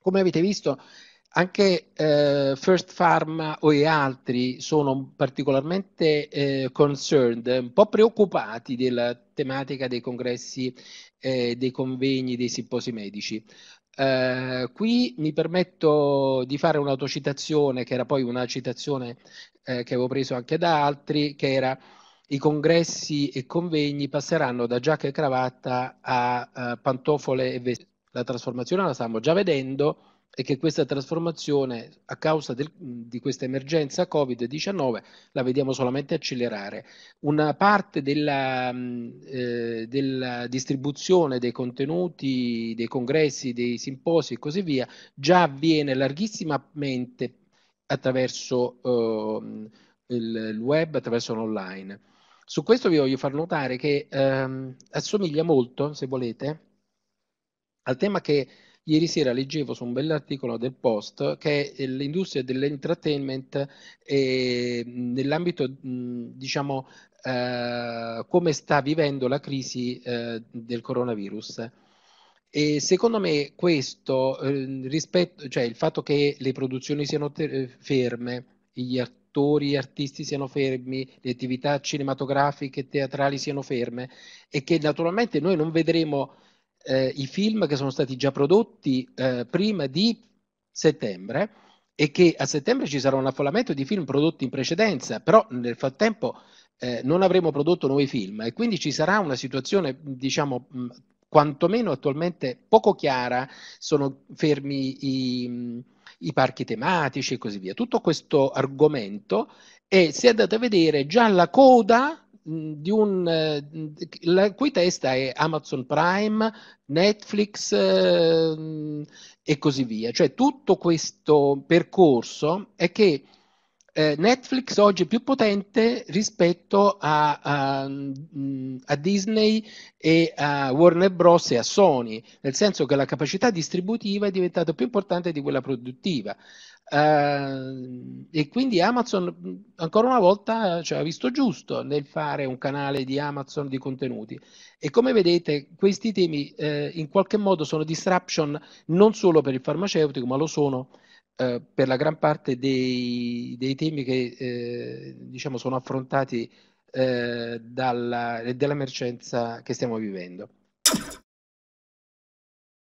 Come avete visto, anche eh, First Pharma o e altri sono particolarmente eh, concerned, un po' preoccupati della tematica dei congressi, eh, dei convegni, dei simposi medici. Uh, qui mi permetto di fare un'autocitazione, che era poi una citazione eh, che avevo preso anche da altri, che era i congressi e convegni passeranno da giacca e cravatta a uh, pantofole e vestiti la trasformazione la stiamo già vedendo e che questa trasformazione a causa del, di questa emergenza Covid-19 la vediamo solamente accelerare. Una parte della, mm, eh, della, distribuzione dei contenuti, dei congressi, dei simposi e così via già avviene larghissimamente attraverso eh, il web, attraverso l'online. Su questo vi voglio far notare che ehm, assomiglia molto, se volete, al tema che ieri sera leggevo su un bell'articolo del Post che è l'industria dell'entertainment ehm, nell'ambito, diciamo, eh, come sta vivendo la crisi eh, del coronavirus. E secondo me questo, eh, rispetto, cioè il fatto che le produzioni siano ter- eh, ferme, gli attori, gli artisti siano fermi, le attività cinematografiche, teatrali siano ferme e che naturalmente noi non vedremo eh, i film che sono stati già prodotti eh, prima di settembre e che a settembre ci sarà un affollamento di film prodotti in precedenza, però nel frattempo eh, non avremo prodotto nuovi film e quindi ci sarà una situazione, diciamo, mh, mm, quantomeno attualmente poco chiara, sono fermi i, mh, mm, i parchi tematici e così via. Tutto questo argomento e se andate a vedere già la coda Mm, di un eh, la cui testa è Amazon Prime, Netflix eh, e così via. Cioè tutto questo percorso è che eh, Netflix oggi è più potente rispetto a, a, mm, a, Disney e a Warner Bros. e a Sony, nel senso che la capacità distributiva è diventata più importante di quella produttiva. Uh, e quindi Amazon ancora una volta ci ha visto giusto nel fare un canale di Amazon di contenuti e come vedete questi temi eh, in qualche modo sono disruption non solo per il farmaceutico ma lo sono eh, per la gran parte dei, dei temi che eh, diciamo sono affrontati eh, dalla, dell'emergenza che stiamo vivendo.